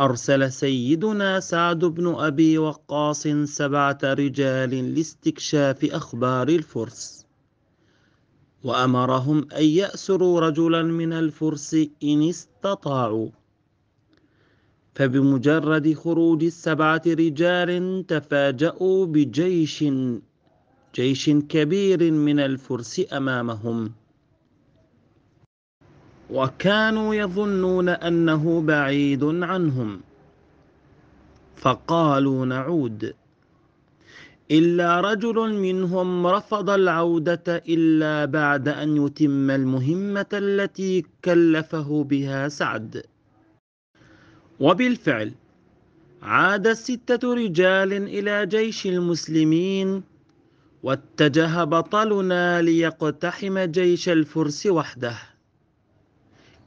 أرسل سيدنا سعد بن أبي وقاص سبعة رجال لاستكشاف أخبار الفرس وأمرهم أن يأسروا رجلا من الفرس إن استطاعوا فبمجرد خروج السبعة رجال تفاجأوا بجيش جيش كبير من الفرس أمامهم وكانوا يظنون أنه بعيد عنهم فقالوا نعود إلا رجل منهم رفض العودة إلا بعد أن يتم المهمة التي كلفه بها سعد وبالفعل عاد ستة رجال إلى جيش المسلمين واتجه بطلنا ليقتحم جيش الفرس وحده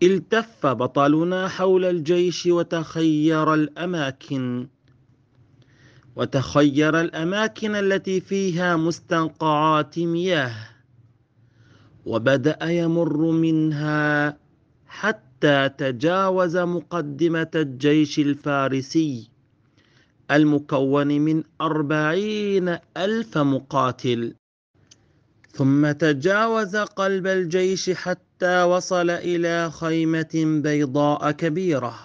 التف بطلنا حول الجيش وتخير الأماكن وتخير الأماكن التي فيها مستنقعات مياه وبدأ يمر منها حتى تجاوز مقدمة الجيش الفارسي المكون من أربعين ألف مقاتل ثم تجاوز قلب الجيش حتى حتى وصل الى خيمه بيضاء كبيره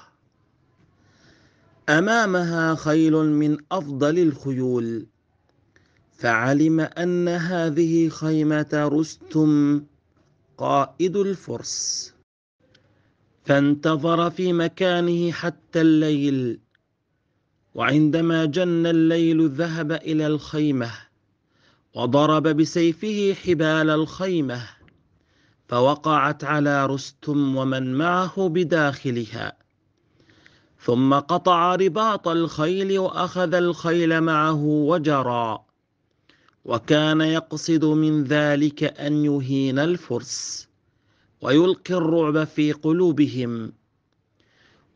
امامها خيل من افضل الخيول فعلم ان هذه خيمه رستم قائد الفرس فانتظر في مكانه حتى الليل وعندما جن الليل ذهب الى الخيمه وضرب بسيفه حبال الخيمه فوقعت على رستم ومن معه بداخلها ثم قطع رباط الخيل واخذ الخيل معه وجرى وكان يقصد من ذلك ان يهين الفرس ويلقي الرعب في قلوبهم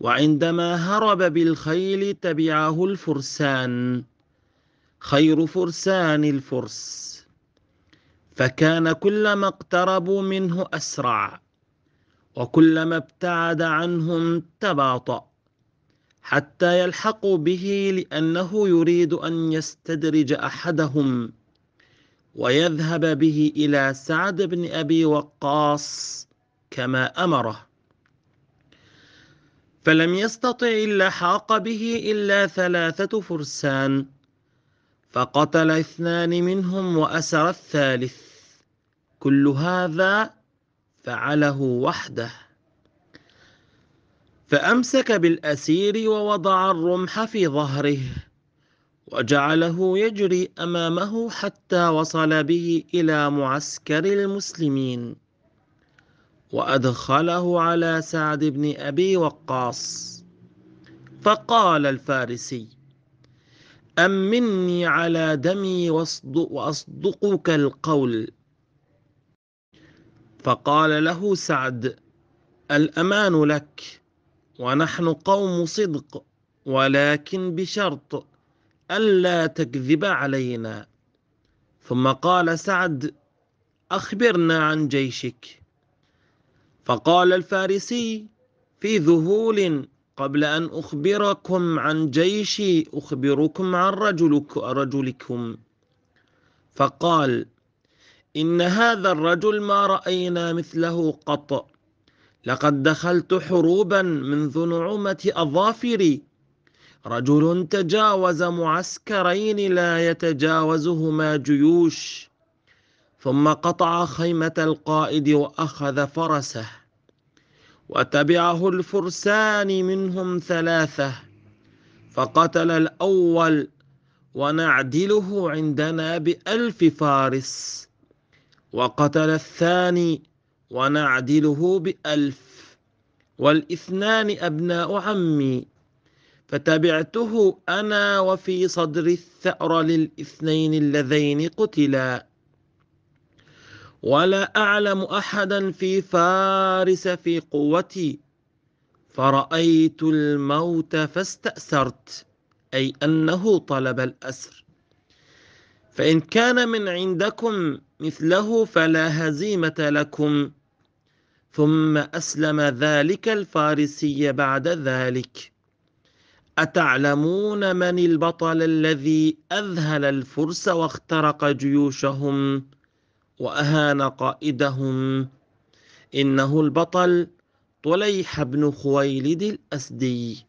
وعندما هرب بالخيل تبعه الفرسان خير فرسان الفرس فكان كلما اقتربوا منه أسرع وكلما ابتعد عنهم تباطأ حتى يلحقوا به لأنه يريد أن يستدرج أحدهم ويذهب به إلى سعد بن أبي وقاص كما أمره فلم يستطع إلا حاق به إلا ثلاثة فرسان فقتل اثنان منهم وأسر الثالث كل هذا فعله وحده فامسك بالاسير ووضع الرمح في ظهره وجعله يجري امامه حتى وصل به الى معسكر المسلمين وادخله على سعد بن ابي وقاص فقال الفارسي امني على دمي واصدقك القول فقال له سعد الامان لك ونحن قوم صدق ولكن بشرط الا تكذب علينا ثم قال سعد اخبرنا عن جيشك فقال الفارسي في ذهول قبل ان اخبركم عن جيشي اخبركم عن رجلك رجلكم فقال إن هذا الرجل ما رأينا مثله قط لقد دخلت حروبا منذ نعومة أظافري رجل تجاوز معسكرين لا يتجاوزهما جيوش ثم قطع خيمة القائد وأخذ فرسه وتبعه الفرسان منهم ثلاثة فقتل الأول ونعدله عندنا بألف فارس وقتل الثاني ونعدله بألف والإثنان أبناء عمي فتبعته أنا وفي صدر الثأر للإثنين اللذين قتلا ولا أعلم أحدا في فارس في قوتي فرأيت الموت فاستأثرت أي أنه طلب الأسر فإن كان من عندكم مثله فلا هزيمة لكم ثم أسلم ذلك الفارسي بعد ذلك أتعلمون من البطل الذي أذهل الفرس واخترق جيوشهم وأهان قائدهم إنه البطل طليح بن خويلد الأسدي